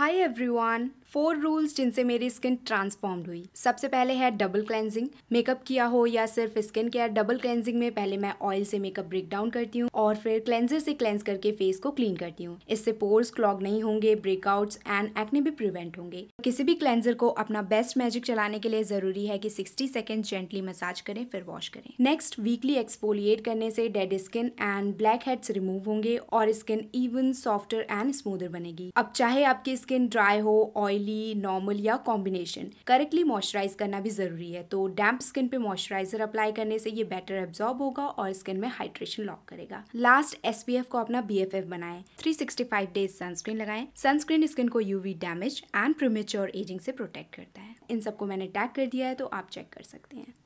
hi everyone four rules जिनसे मेरी skin transformed हुई सबसे पहले है डबल क्लेंजिंग मेकअप किया हो या सिर्फ स्किन केयर डबल क्लेंजिंग में पहले मैं ऑयल से मेकअप ब्रेक डाउन करती हूँ और फिर क्लेंजर से क्लेंज करके फेस को क्लीन करती हूँ इससे पोर्स क्लॉग नहीं होंगे ब्रेकआउट्स एंड एक्ने भी प्रिवेंट होंगे किसी भी क्लेंजर को अपना बेस्ट मैजिक चलाने के लिए जरूरी है की सिक्सटी सेकेंड जेंटली मसाज करें फिर वॉश करें नेक्स्ट वीकली एक्सपोलिएट करने से dead skin and blackheads remove होंगे और skin even softer and smoother बनेगी अब चाहे आपकी स्किन ड्राई हो ऑयली नॉर्मल या कॉम्बिनेशन करेक्टली मॉइस्चराइज करना भी ज़रूरी है तो डैम्प स्किन पे मॉइस्चराइजर अप्लाई करने से ये बेटर एब्जॉर्ब होगा और स्किन में हाइड्रेशन लॉक करेगा लास्ट एस को अपना बी एफ एफ बनाए three sixty five days sunscreen लगाए सनस्क्रीन स्किन को UV damage and premature ageing से प्रोटेक्ट करता है इन सबको मैंने टैग कर दिया है तो आप चेक कर सकते हैं